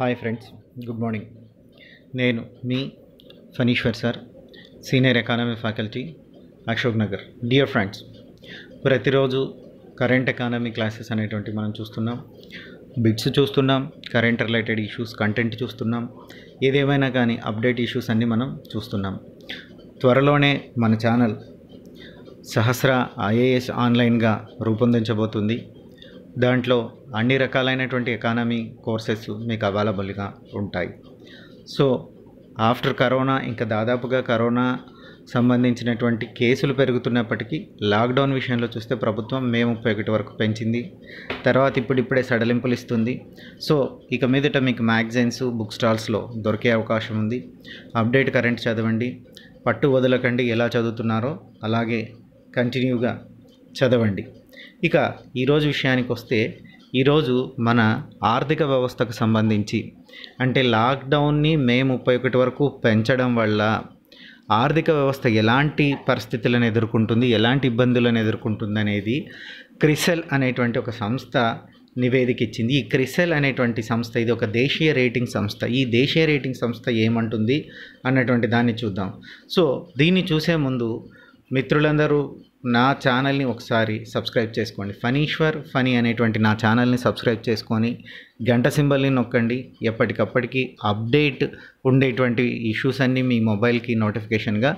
hi friends good morning నేను మీ Phaneeshwar sir senior economy faculty Ashok Nagar dear friends ప్రతిరోజు current economy classes అనేటువంటి మనం చూస్తున్నాం బిట్స్ చూస్తున్నాం కరెంట్ రిలేటెడ్ ఇష్యూస్ కంటెంట్ చూస్తున్నాం ఏదేమైనా కానీ అప్డేట్ ఇష్యూస్ అన్ని మనం చూస్తున్నాం త్వరలోనే మన ఛానల్ సహస్ర ఐఏఎస్ ఆన్లైన్గా రూపొందించబోతుంది దాంట్లో అన్ని రకాలైనటువంటి ఎకానమీ కోర్సెస్ మీకు అవైలబుల్గా ఉంటాయి సో ఆఫ్టర్ కరోనా ఇంకా దాదాపుగా కరోనా సంబంధించినటువంటి కేసులు పెరుగుతున్నప్పటికీ లాక్డౌన్ విషయంలో చూస్తే ప్రభుత్వం మే ముప్పై ఒకటి వరకు పెంచింది తర్వాత ఇప్పుడిప్పుడే సడలింపులు ఇస్తుంది సో ఇక మీదట మీకు మ్యాగజైన్స్ బుక్ స్టాల్స్లో దొరికే అవకాశం ఉంది అప్డేట్ కరెంట్ చదవండి పట్టు వదలకండి ఎలా చదువుతున్నారో అలాగే కంటిన్యూగా చదవండి ఇక ఈరోజు విషయానికి వస్తే ఈరోజు మన ఆర్థిక వ్యవస్థకు సంబంధించి అంటే లాక్డౌన్ని మే ముప్పై ఒకటి వరకు పెంచడం వల్ల ఆర్థిక వ్యవస్థ ఎలాంటి పరిస్థితులను ఎదుర్కొంటుంది ఎలాంటి ఇబ్బందులను ఎదుర్కొంటుంది అనేది క్రిసెల్ అనేటువంటి ఒక సంస్థ నివేదిక ఇచ్చింది ఈ క్రిసెల్ అనేటువంటి సంస్థ ఇది ఒక దేశీయ రేటింగ్ సంస్థ ఈ దేశీయ రేటింగ్ సంస్థ ఏమంటుంది అన్నటువంటి దాన్ని చూద్దాం సో దీన్ని చూసే ముందు మిత్రులందరూ నా ఛానల్ని ఒకసారి సబ్స్క్రైబ్ చేసుకోండి ఫనీశ్వర్ ఫనీ అనేటువంటి నా ఛానల్ని సబ్స్క్రైబ్ చేసుకొని గంట సింబల్ని నొక్కండి ఎప్పటికప్పటికి అప్డేట్ ఉండేటువంటి ఇష్యూస్ అన్నీ మీ మొబైల్కి నోటిఫికేషన్గా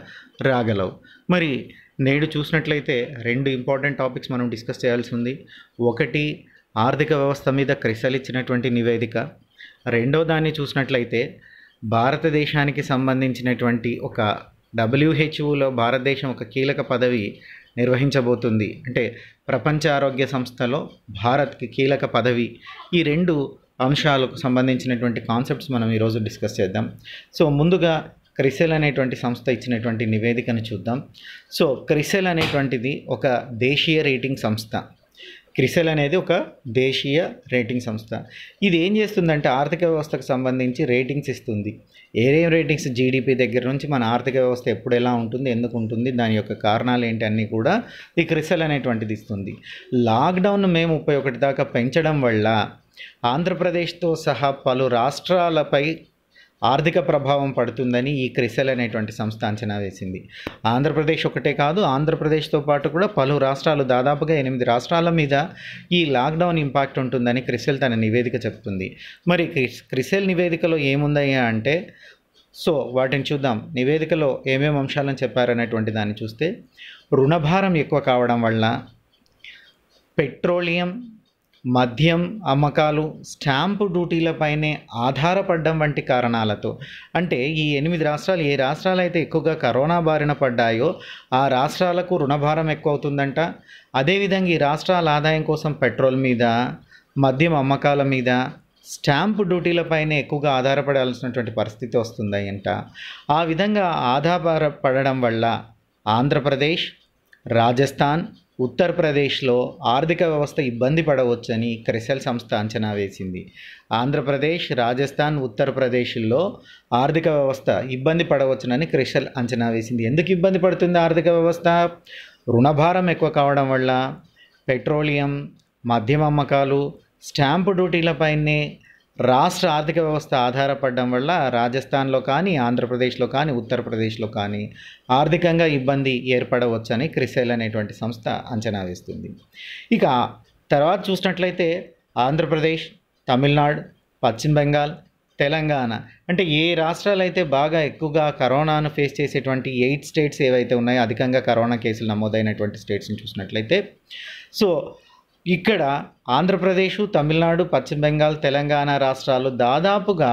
రాగలవు మరి నేడు చూసినట్లయితే రెండు ఇంపార్టెంట్ టాపిక్స్ మనం డిస్కస్ చేయాల్సి ఉంది ఒకటి ఆర్థిక వ్యవస్థ మీద క్రిసలిచ్చినటువంటి ఇచ్చినటువంటి నివేదిక రెండో దాన్ని చూసినట్లయితే భారతదేశానికి సంబంధించినటువంటి ఒక డబ్ల్యూహెచ్ఓలో భారతదేశం ఒక కీలక పదవి నిర్వహించబోతుంది అంటే ప్రపంచ ఆరోగ్య సంస్థలో భారత్కి కీలక పదవి ఈ రెండు అంశాలకు సంబంధించినటువంటి కాన్సెప్ట్స్ మనం ఈరోజు డిస్కస్ చేద్దాం సో ముందుగా క్రిసెల్ అనేటువంటి సంస్థ ఇచ్చినటువంటి నివేదికను చూద్దాం సో క్రిసెల్ అనేటువంటిది ఒక దేశీయ రేటింగ్ సంస్థ క్రిసెల్ అనేది ఒక దేశీయ రేటింగ్ సంస్థ ఇది ఏం చేస్తుందంటే ఆర్థిక వ్యవస్థకు సంబంధించి రేటింగ్స్ ఇస్తుంది ఏదేం రేటింగ్స్ జీడిపి దగ్గర నుంచి మన ఆర్థిక వ్యవస్థ ఎప్పుడు ఎలా ఉంటుంది ఎందుకు ఉంటుంది దాని యొక్క కారణాలు ఏంటి అన్నీ కూడా ఈ క్రిసెల్ అనేటువంటిది ఇస్తుంది లాక్డౌన్ మే ముప్పై ఒకటి దాకా పెంచడం వల్ల ఆంధ్రప్రదేశ్తో సహా పలు రాష్ట్రాలపై ఆర్థిక ప్రభావం పడుతుందని ఈ క్రిసెల్ అనేటువంటి సంస్థ అంచనా వేసింది ఆంధ్రప్రదేశ్ ఒకటే కాదు ఆంధ్రప్రదేశ్తో పాటు కూడా పలు రాష్ట్రాలు దాదాపుగా ఎనిమిది రాష్ట్రాల మీద ఈ లాక్డౌన్ ఇంపాక్ట్ ఉంటుందని క్రిసెల్ తన నివేదిక చెప్తుంది మరి క్రిసెల్ నివేదికలో ఏముందయ్యా అంటే సో వాటిని చూద్దాం నివేదికలో ఏమేమి అంశాలను చెప్పారనేటువంటి దాన్ని చూస్తే రుణభారం ఎక్కువ కావడం వల్ల పెట్రోలియం మద్యం అమ్మకాలు స్టాంపు డ్యూటీలపైనే ఆధారపడడం వంటి కారణాలతో అంటే ఈ ఎనిమిది రాష్ట్రాలు ఏ రాష్ట్రాలు అయితే ఎక్కువగా కరోనా బారిన పడ్డాయో ఆ రాష్ట్రాలకు రుణభారం ఎక్కువ అవుతుందంట అదేవిధంగా ఈ రాష్ట్రాల ఆదాయం కోసం పెట్రోల్ మీద మద్యం అమ్మకాల మీద స్టాంపు డ్యూటీలపైనే ఎక్కువగా ఆధారపడాల్సినటువంటి పరిస్థితి వస్తుందంట ఆ విధంగా ఆధారపడడం వల్ల ఆంధ్రప్రదేశ్ రాజస్థాన్ ఉత్తరప్రదేశ్లో ఆర్థిక వ్యవస్థ ఇబ్బంది పడవచ్చని క్రిసెల్ సంస్థ అంచనా వేసింది ఆంధ్రప్రదేశ్ రాజస్థాన్ ఉత్తరప్రదేశ్లో ఆర్థిక వ్యవస్థ ఇబ్బంది పడవచ్చునని క్రిసెల్ అంచనా వేసింది ఎందుకు ఇబ్బంది పడుతుంది ఆర్థిక వ్యవస్థ రుణభారం ఎక్కువ కావడం వల్ల పెట్రోలియం మద్యం అమ్మకాలు స్టాంపు డ్యూటీలపైనే రాష్ట్ర ఆర్థిక వ్యవస్థ ఆధారపడడం వల్ల రాజస్థాన్లో కానీ ఆంధ్రప్రదేశ్లో కానీ ఉత్తరప్రదేశ్లో కానీ ఆర్థికంగా ఇబ్బంది ఏర్పడవచ్చని క్రిసెల్ అనేటువంటి సంస్థ అంచనా వేస్తుంది ఇక తర్వాత చూసినట్లయితే ఆంధ్రప్రదేశ్ తమిళనాడు పశ్చిమ బెంగాల్ తెలంగాణ అంటే ఏ రాష్ట్రాలు అయితే బాగా ఎక్కువగా కరోనాను ఫేస్ చేసేటువంటి ఎయిట్ స్టేట్స్ ఏవైతే ఉన్నాయో అధికంగా కరోనా కేసులు నమోదైనటువంటి స్టేట్స్ని చూసినట్లయితే సో ఇక్కడ ఆంధ్రప్రదేశ్ తమిళనాడు పశ్చిమ బెంగాల్ తెలంగాణ రాష్ట్రాలు దాదాపుగా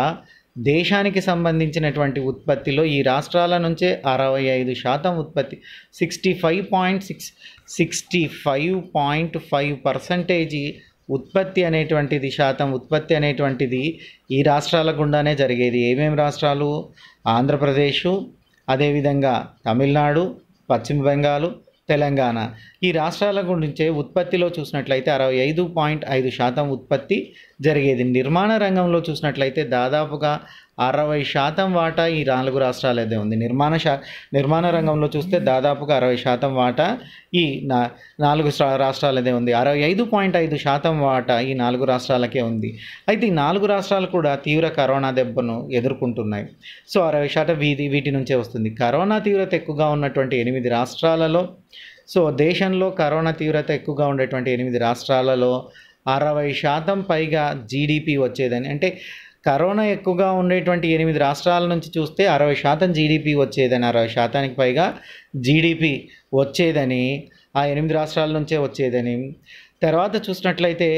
దేశానికి సంబంధించినటువంటి ఉత్పత్తిలో ఈ రాష్ట్రాల నుంచే అరవై ఐదు శాతం ఉత్పత్తి sixty five point six sixty five point five percentage ఉత్పత్తి అనేటువంటిది శాతం ఉత్పత్తి అనేటువంటిది ఈ రాష్ట్రాల గుండానే జరిగేది ఏమేమి రాష్ట్రాలు ఆంధ్రప్రదేశ్ అదేవిధంగా తమిళనాడు పశ్చిమ బెంగాలు తెలంగాణ ఈ రాష్ట్రాల గురించే ఉత్పత్తిలో చూసినట్లయితే అరవై ఐదు పాయింట్ ఐదు శాతం ఉత్పత్తి జరిగేది నిర్మాణ రంగంలో చూసినట్లయితే దాదాపుగా అరవై శాతం వాటా ఈ నాలుగు రాష్ట్రాలదే ఉంది నిర్మాణ శా నిర్మాణ రంగంలో చూస్తే దాదాపుగా అరవై శాతం వాటా ఈ నా నాలుగు రాష్ట్రాలదే ఉంది అరవై ఐదు పాయింట్ ఐదు శాతం వాటా ఈ నాలుగు రాష్ట్రాలకే ఉంది అయితే ఈ నాలుగు రాష్ట్రాలు కూడా తీవ్ర కరోనా దెబ్బను ఎదుర్కొంటున్నాయి సో అరవై శాతం వీధి వీటి నుంచే వస్తుంది కరోనా తీవ్రత ఎక్కువగా ఉన్నటువంటి ఎనిమిది రాష్ట్రాలలో సో దేశంలో కరోనా తీవ్రత ఎక్కువగా ఉండేటువంటి ఎనిమిది రాష్ట్రాలలో అరవై శాతం పైగా జీడిపి వచ్చేదని అంటే కరోనా ఎక్కువగా ఉండేటువంటి ఎనిమిది రాష్ట్రాల నుంచి చూస్తే అరవై శాతం జీడిపి వచ్చేదని అరవై శాతానికి పైగా జీడిపి వచ్చేదని ఆ ఎనిమిది రాష్ట్రాల నుంచే వచ్చేదని తర్వాత చూసినట్లయితే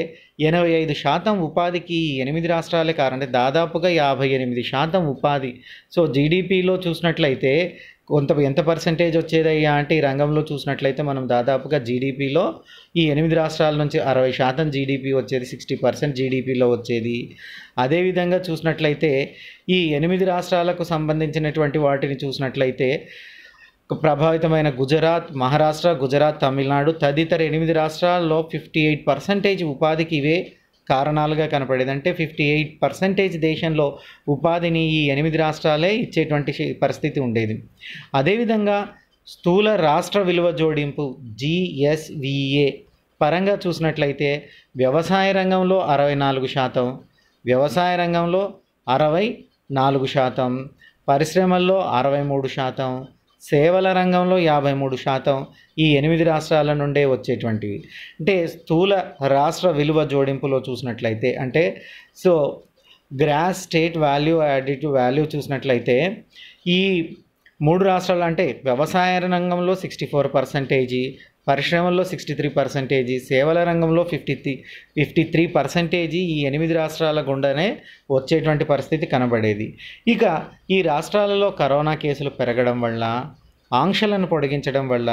ఎనభై ఐదు శాతం ఉపాధికి ఎనిమిది రాష్ట్రాలే కారంటే దాదాపుగా యాభై ఎనిమిది శాతం ఉపాధి సో జీడిపిలో చూసినట్లయితే కొంత ఎంత పర్సంటేజ్ వచ్చేదయ్యా అంటే ఈ రంగంలో చూసినట్లయితే మనం దాదాపుగా జీడిపిలో ఈ ఎనిమిది రాష్ట్రాల నుంచి అరవై శాతం జీడిపి వచ్చేది సిక్స్టీ పర్సెంట్ జీడిపిలో వచ్చేది అదేవిధంగా చూసినట్లయితే ఈ ఎనిమిది రాష్ట్రాలకు సంబంధించినటువంటి వాటిని చూసినట్లయితే ప్రభావితమైన గుజరాత్ మహారాష్ట్ర గుజరాత్ తమిళనాడు తదితర ఎనిమిది రాష్ట్రాల్లో ఫిఫ్టీ ఎయిట్ పర్సంటేజ్ ఉపాధికి ఇవే కారణాలుగా కనపడేది అంటే ఫిఫ్టీ ఎయిట్ పర్సెంటేజ్ దేశంలో ఉపాధిని ఈ ఎనిమిది రాష్ట్రాలే ఇచ్చేటువంటి పరిస్థితి ఉండేది అదేవిధంగా స్థూల రాష్ట్ర విలువ జోడింపు జిఎస్విఏ పరంగా చూసినట్లయితే వ్యవసాయ రంగంలో అరవై నాలుగు శాతం వ్యవసాయ రంగంలో అరవై నాలుగు శాతం పరిశ్రమల్లో అరవై మూడు శాతం సేవల రంగంలో యాభై మూడు శాతం ఈ ఎనిమిది రాష్ట్రాల నుండే వచ్చేటువంటివి అంటే స్థూల రాష్ట్ర విలువ జోడింపులో చూసినట్లయితే అంటే so gross state value added value చూసినట్లయితే ఈ మూడు రాష్ట్రాలు అంటే వ్యవసాయ రంగంలో సిక్స్టీ ఫోర్ పర్సెంటేజీ పరిశ్రమల్లో సిక్స్టీ త్రీ పర్సెంటేజీ సేవల రంగంలో fifty three fifty three percentage ఈ ఎనిమిది రాష్ట్రాల గుండానే వచ్చేటువంటి పరిస్థితి కనబడేది ఇక ఈ రాష్ట్రాలలో కరోనా కేసులు పెరగడం వల్ల ఆంక్షలను పొడిగించడం వల్ల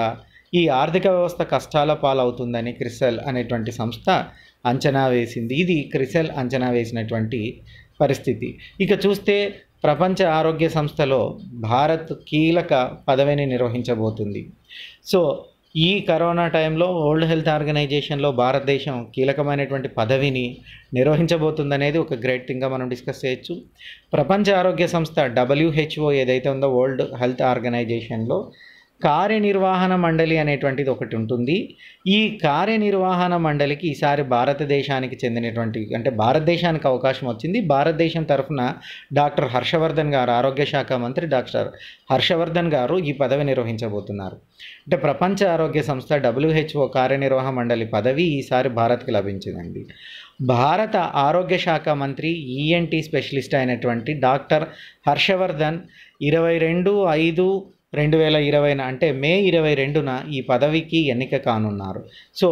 ఈ ఆర్థిక వ్యవస్థ కష్టాల పాలవుతుందని క్రిసెల్ అనేటువంటి సంస్థ అంచనా వేసింది ఇది క్రిసెల్ అంచనా వేసినటువంటి పరిస్థితి ఇక చూస్తే ప్రపంచ ఆరోగ్య సంస్థలో భారత్ కీలక పదవిని నిర్వహించబోతుంది సో ఈ కరోనా టైంలో వరల్డ్ హెల్త్ ఆర్గనైజేషన్లో భారతదేశం కీలకమైనటువంటి పదవిని నిర్వహించబోతుందనేది ఒక గ్రేట్ థింగ్గా మనం డిస్కస్ చేయొచ్చు ప్రపంచ ఆరోగ్య సంస్థ డబ్ల్యూహెచ్ఓ ఏదైతే ఉందో వరల్డ్ హెల్త్ ఆర్గనైజేషన్లో కార్యనిర్వహణ మండలి అనేటువంటిది ఒకటి ఉంటుంది ఈ కార్యనిర్వహణ మండలికి ఈసారి భారతదేశానికి చెందినటువంటి అంటే భారతదేశానికి అవకాశం వచ్చింది భారతదేశం తరఫున డాక్టర్ హర్షవర్ధన్ గారు ఆరోగ్య శాఖ మంత్రి డాక్టర్ హర్షవర్ధన్ గారు ఈ పదవి నిర్వహించబోతున్నారు అంటే ప్రపంచ ఆరోగ్య సంస్థ డబ్ల్యూహెచ్ఓ కార్యనిర్వహణ మండలి పదవి ఈసారి భారత్కి లభించిందండి భారత ఆరోగ్య శాఖ మంత్రి ఈఎన్టీ e స్పెషలిస్ట్ అయినటువంటి డాక్టర్ హర్షవర్ధన్ ఇరవై రెండు ఐదు రెండు వేల ఇరవైన అంటే మే ఇరవై రెండున ఈ పదవికి ఎన్నిక కానున్నారు సో